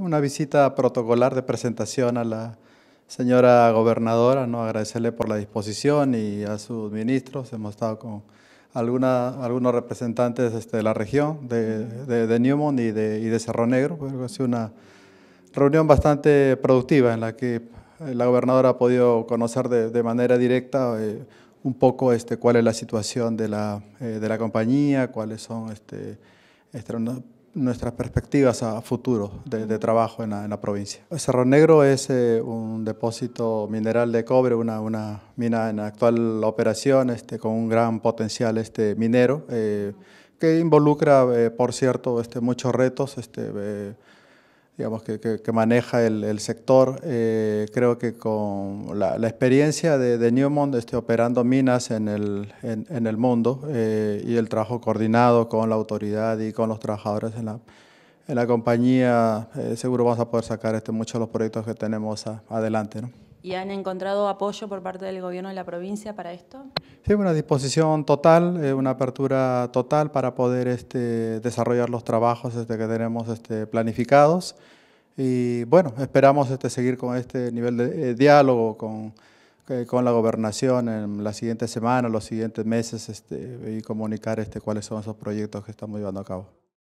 Una visita protocolar de presentación a la señora gobernadora, ¿no? agradecerle por la disposición y a sus ministros. Hemos estado con algunos representantes este, de la región, de, de, Newmont y de, de, Cerro Negro. ha sido una reunión bastante productiva en la que la gobernadora ha podido conocer de, manera directa eh, un poco este, cuál es la situación de la, eh, de la compañía, cuáles son... este, este nuestras perspectivas a futuro de, trabajo en la, en la, provincia. Cerro Negro es eh, un depósito mineral de cobre, una, una mina en actual operación este, con un gran potencial este, minero eh, que involucra, eh, por cierto, este, muchos retos. Este, digamos, que, maneja el, el sector. Eh, creo que con la, experiencia de, de, Newmont este, operando minas en el, en, el mundo eh, y el trabajo coordinado con la autoridad y con los trabajadores en la, en la compañía, eh, seguro vas a poder sacar este, muchos de los proyectos que tenemos adelante. ¿no? ¿Y han encontrado apoyo por parte del gobierno de la provincia para esto? Sí, una disposición total, eh, una apertura total para poder este, desarrollar los trabajos este, que tenemos este, planificados. Y bueno, esperamos este, seguir con este nivel de eh, diálogo con, eh, con la gobernación en la siguiente semana, los siguientes meses, este, y comunicar este, cuáles son esos proyectos que estamos llevando a cabo.